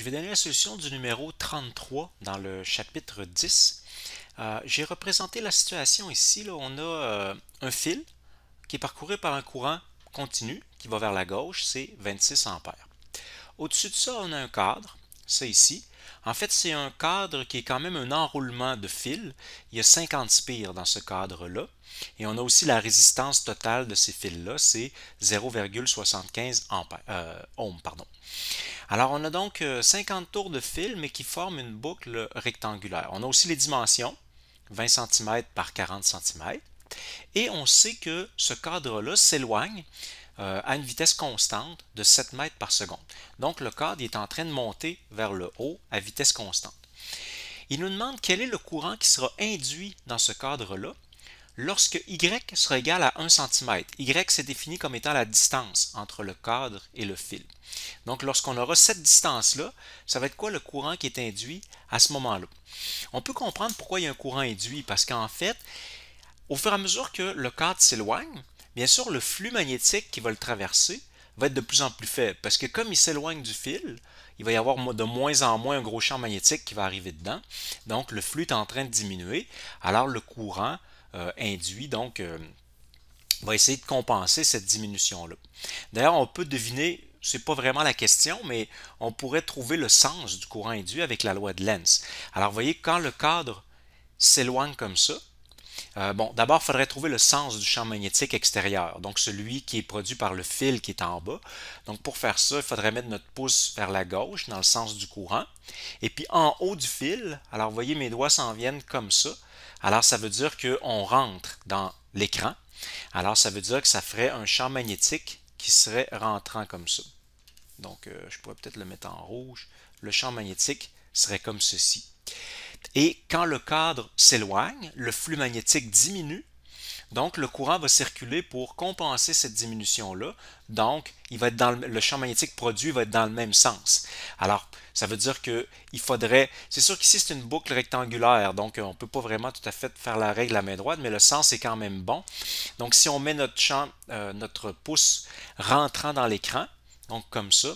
Je vais donner la solution du numéro 33 dans le chapitre 10. Euh, j'ai représenté la situation ici. Là, on a euh, un fil qui est parcouru par un courant continu qui va vers la gauche, c'est 26 ampères. Au-dessus de ça, on a un cadre, c'est ici, en fait, c'est un cadre qui est quand même un enroulement de fils. Il y a 50 spires dans ce cadre-là. Et on a aussi la résistance totale de ces fils-là, c'est 0,75 ohm. Euh, ohms. Pardon. Alors, on a donc 50 euh, tours de fil, mais qui forment une boucle rectangulaire. On a aussi les dimensions, 20 cm par 40 cm. Et on sait que ce cadre-là s'éloigne euh, à une vitesse constante de 7 mètres par seconde. Donc le cadre est en train de monter vers le haut à vitesse constante. Il nous demande quel est le courant qui sera induit dans ce cadre-là lorsque y sera égal à 1 cm. Y c'est défini comme étant la distance entre le cadre et le fil. Donc lorsqu'on aura cette distance-là, ça va être quoi le courant qui est induit à ce moment-là? On peut comprendre pourquoi il y a un courant induit, parce qu'en fait, au fur et à mesure que le cadre s'éloigne, bien sûr, le flux magnétique qui va le traverser va être de plus en plus faible parce que comme il s'éloigne du fil, il va y avoir de moins en moins un gros champ magnétique qui va arriver dedans. Donc, le flux est en train de diminuer. Alors, le courant euh, induit, donc, euh, va essayer de compenser cette diminution-là. D'ailleurs, on peut deviner c'est pas vraiment la question, mais on pourrait trouver le sens du courant induit avec la loi de Lenz. Alors, voyez, quand le cadre s'éloigne comme ça, euh, bon, d'abord, il faudrait trouver le sens du champ magnétique extérieur, donc celui qui est produit par le fil qui est en bas. Donc, pour faire ça, il faudrait mettre notre pouce vers la gauche, dans le sens du courant. Et puis, en haut du fil, alors, vous voyez, mes doigts s'en viennent comme ça. Alors, ça veut dire qu'on rentre dans l'écran. Alors, ça veut dire que ça ferait un champ magnétique qui serait rentrant comme ça. Donc, euh, je pourrais peut-être le mettre en rouge. Le champ magnétique serait comme ceci. Et quand le cadre s'éloigne, le flux magnétique diminue. Donc, le courant va circuler pour compenser cette diminution-là. Donc, le, champ magnétique produit va être dans le même sens. Alors, ça veut dire qu'il faudrait... C'est sûr qu'ici, c'est une boucle rectangulaire, donc euh, on ne peut pas vraiment tout à fait faire la règle à main droite, mais le sens est quand même bon. Donc, si on met notre champ, euh, notre pouce rentrant dans l'écran, donc comme ça,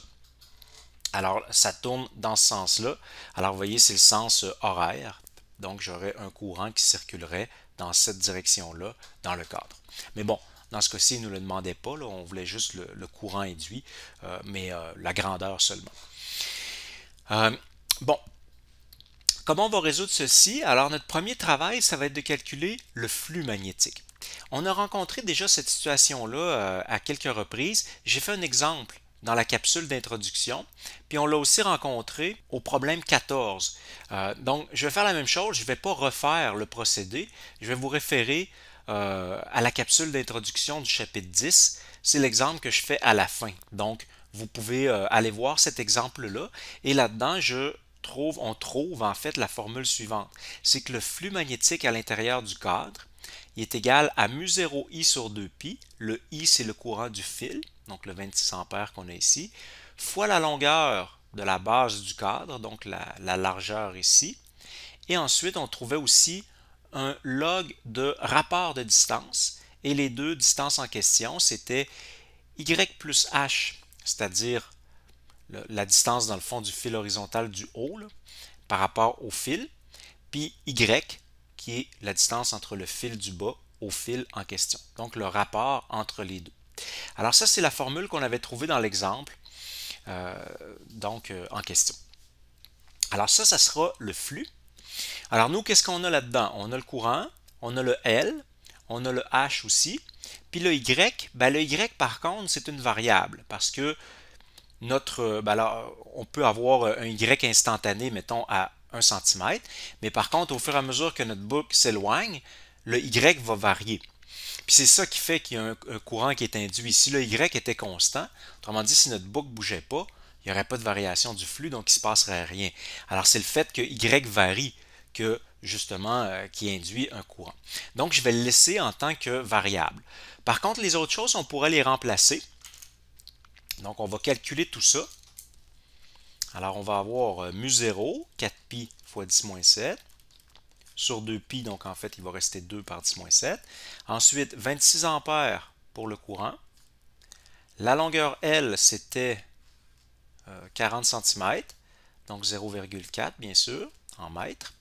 alors, ça tourne dans ce sens-là. Alors, vous voyez, c'est le sens euh, horaire. Donc, j'aurais un courant qui circulerait dans cette direction-là, dans le cadre. Mais bon, dans ce cas-ci, il ne nous le demandait pas. on voulait juste le, courant induit, euh, mais euh, la grandeur seulement. bon. Comment on va résoudre ceci? Alors, notre premier travail, ça va être de calculer le flux magnétique. On a rencontré déjà cette situation-là à quelques reprises. J'ai fait un exemple dans la capsule d'introduction. Puis on l'a aussi rencontré au problème 14. Euh, donc, je vais faire la même chose, je ne vais pas refaire le procédé, je vais vous référer euh, à la capsule d'introduction du chapitre 10. C'est l'exemple que je fais à la fin. Donc, vous pouvez euh, aller voir cet exemple-là. Et là-dedans, je trouve, on trouve en fait la formule suivante. C'est que le flux magnétique à l'intérieur du cadre est égal à mu0i sur 2pi. Le i, c'est le courant du fil donc le 26 ampères qu'on a ici, fois la longueur de la base du cadre, donc la, largeur ici. Et ensuite, on trouvait aussi un log de rapport de distance. Et les deux distances en question, c'était y plus h, c'est-à-dire la distance dans le fond du fil horizontal du haut par rapport au fil, puis y, qui est la distance entre le fil du bas au fil en question. Donc le rapport entre les deux. Alors ça, c'est la formule qu'on avait trouvée dans l'exemple euh, donc euh, en question. Alors ça, ça sera le flux. Alors nous, qu'est-ce qu'on a là-dedans? On a le courant, on a le L, on a le H aussi. Puis le Y, ben le Y par contre, c'est une variable parce que notre, ben on peut avoir un Y instantané, mettons, à 1 cm, mais par contre, au fur et à mesure que notre boucle s'éloigne, le Y va varier. Puis c'est ça qui fait qu'il y a un, courant qui est induit. Si le Y était constant, autrement dit, si notre boucle ne bougeait pas, il n'y aurait pas de variation du flux, donc il ne se passerait rien. Alors c'est le fait que Y varie que justement euh, qui induit un courant. Donc je vais le laisser en tant que variable. Par contre, les autres choses, on pourrait les remplacer. Donc on va calculer tout ça. Alors on va avoir euh, mu0, 4pi fois 10 7, sur 2π, donc en fait, il va rester 2 par 10 moins 7. Ensuite, 26 ampères pour le courant. La longueur L, c'était 40 euh, cm, donc 0,4 bien sûr, en mètres.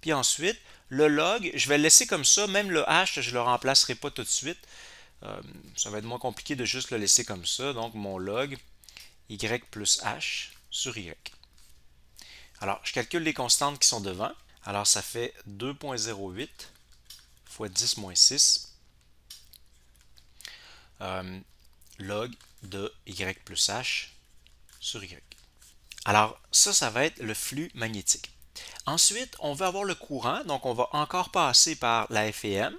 Puis ensuite, le log, je vais le laisser comme ça, même le h, je ne le remplacerai pas tout de suite. Euh, ça va être moins compliqué de juste le laisser comme ça, donc mon log, y plus h sur y. Alors, je calcule les constantes qui sont devant. Alors, ça fait 2.08 fois 10 moins 6 euh, log de y plus h sur y. Alors, ça, ça va être le flux magnétique. Ensuite, on veut avoir le courant, donc on va encore passer par la FEM,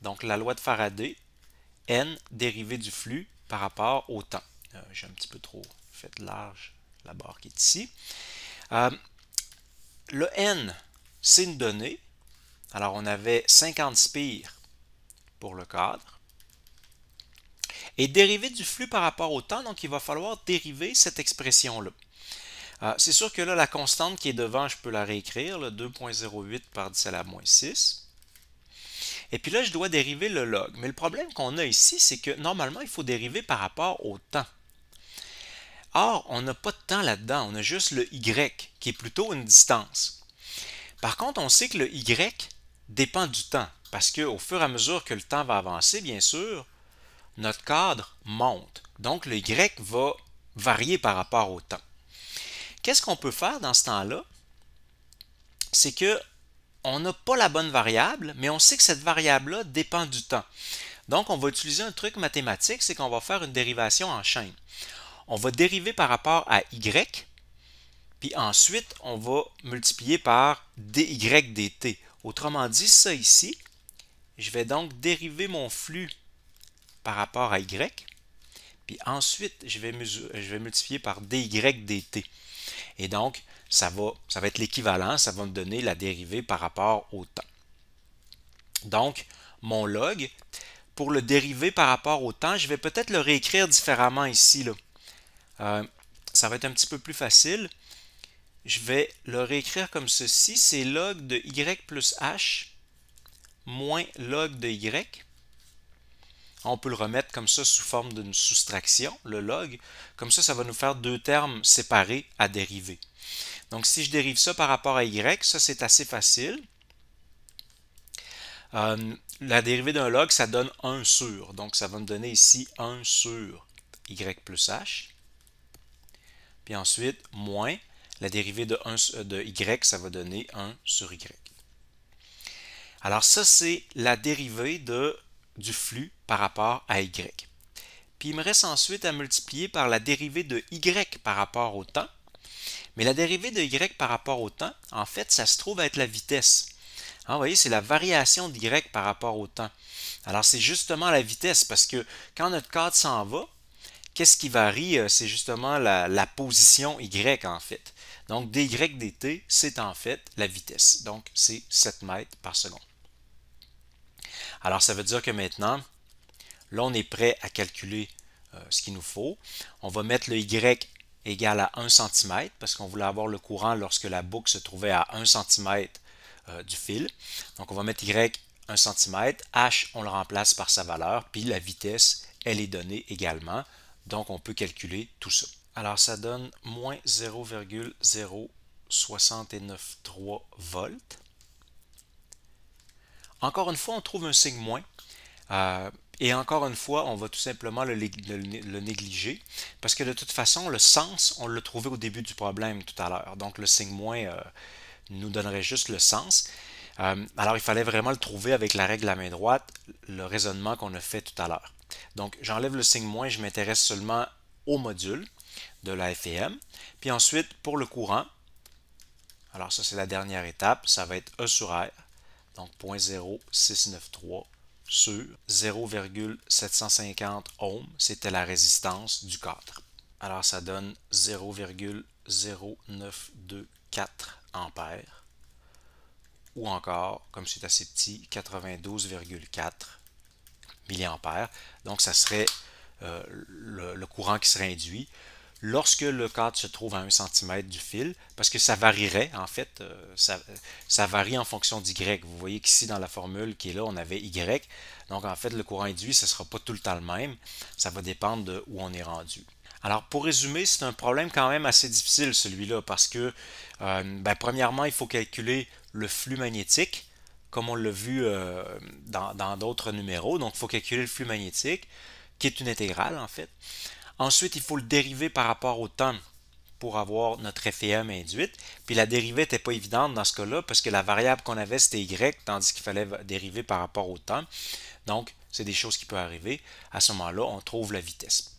donc la loi de Faraday, N dérivé du flux par rapport au temps. Euh, j'ai un petit peu trop fait large la barre qui est ici. Euh, le N, c'est une donnée. Alors, on avait 50 spires pour le cadre. Et dériver du flux par rapport au temps, donc il va falloir dériver cette expression-là. Euh, c'est sûr que là, la constante qui est devant, je peux la réécrire, le 2.08 par 10 à la moins 6. Et puis là, je dois dériver le log. Mais le problème qu'on a ici, c'est que normalement, il faut dériver par rapport au temps. Or, on n'a pas de temps là-dedans, on a juste le y, qui est plutôt une distance. Par contre, on sait que le Y dépend du temps, parce qu'au fur et à mesure que le temps va avancer, bien sûr, notre cadre monte. Donc, le Y va varier par rapport au temps. Qu'est-ce qu'on peut faire dans ce temps-là? C'est que on n'a pas la bonne variable, mais on sait que cette variable-là dépend du temps. Donc, on va utiliser un truc mathématique, c'est qu'on va faire une dérivation en chaîne. On va dériver par rapport à y, puis ensuite, on va multiplier par dy dt. Autrement dit, ça ici, je vais donc dériver mon flux par rapport à y. Puis ensuite, je vais, multiplier par dy dt. Et donc, ça va, être l'équivalent, ça va me donner la dérivée par rapport au temps. Donc, mon log, pour le dériver par rapport au temps, je vais peut-être le réécrire différemment ici. Là. Euh, ça va être un petit peu plus facile je vais le réécrire comme ceci. C'est log de y plus h moins log de y. On peut le remettre comme ça sous forme d'une soustraction, le log. Comme ça, ça va nous faire deux termes séparés à dériver. Donc, si je dérive ça par rapport à y, ça c'est assez facile. Euh, la dérivée d'un log, ça donne 1 sur. Donc, ça va me donner ici 1 sur y plus h. Puis ensuite, moins la dérivée de, y, ça va donner 1 sur y. Alors ça, c'est la dérivée de, du flux par rapport à y. Puis il me reste ensuite à multiplier par la dérivée de y par rapport au temps. Mais la dérivée de y par rapport au temps, en fait, ça se trouve être la vitesse. Hein, vous voyez, c'est la variation de y par rapport au temps. Alors c'est justement la vitesse parce que quand notre cadre s'en va, Qu'est-ce qui varie? Euh, c'est justement la, position Y en fait. Donc dy dt, c'est en fait la vitesse. Donc c'est 7 mètres par seconde. Alors ça veut dire que maintenant, là on est prêt à calculer euh, ce qu'il nous faut. On va mettre le Y égal à 1 cm parce qu'on voulait avoir le courant lorsque la boucle se trouvait à 1 cm euh, du fil. Donc on va mettre Y 1 cm, H on le remplace par sa valeur, puis la vitesse elle est donnée également donc, on peut calculer tout ça. Alors, ça donne moins 0,0693 volts. Encore une fois, on trouve un signe moins. Euh, et encore une fois, on va tout simplement le, négliger, parce que de toute façon, le sens, on l'a trouvé au début du problème tout à l'heure. Donc le signe moins euh, nous donnerait juste le sens. Euh, alors il fallait vraiment le trouver avec la règle à main droite, le raisonnement qu'on a fait tout à l'heure. Donc, j'enlève le signe moins, je m'intéresse seulement au module de la FEM. Puis ensuite, pour le courant, alors ça c'est la dernière étape, ça va être E sur R, donc 0.0693 sur 0,750 ohms, c'était la résistance du cadre. Alors ça donne 0,0924 ampères, ou encore, comme c'est assez petit, 92,4 milliampères, Donc, ça serait euh, le, courant qui serait induit. Lorsque le cadre se trouve à 1 cm du fil, parce que ça varierait, en fait, euh, ça, varie en fonction d'Y. Vous voyez qu'ici, dans la formule qui est là, on avait Y. Donc, en fait, le courant induit, ce ne sera pas tout le temps le même. Ça va dépendre de où on est rendu. Alors, pour résumer, c'est un problème quand même assez difficile, celui-là, parce que, euh, ben, premièrement, il faut calculer le flux magnétique comme on l'a vu euh, dans d'autres numéros. Donc, il faut calculer le flux magnétique, qui est une intégrale en fait. Ensuite, il faut le dériver par rapport au temps pour avoir notre FEM induite. Puis la dérivée n'était pas évidente dans ce cas-là parce que la variable qu'on avait, c'était Y, tandis qu'il fallait dériver par rapport au temps. Donc, c'est des choses qui peuvent arriver. À ce moment-là, on trouve la vitesse.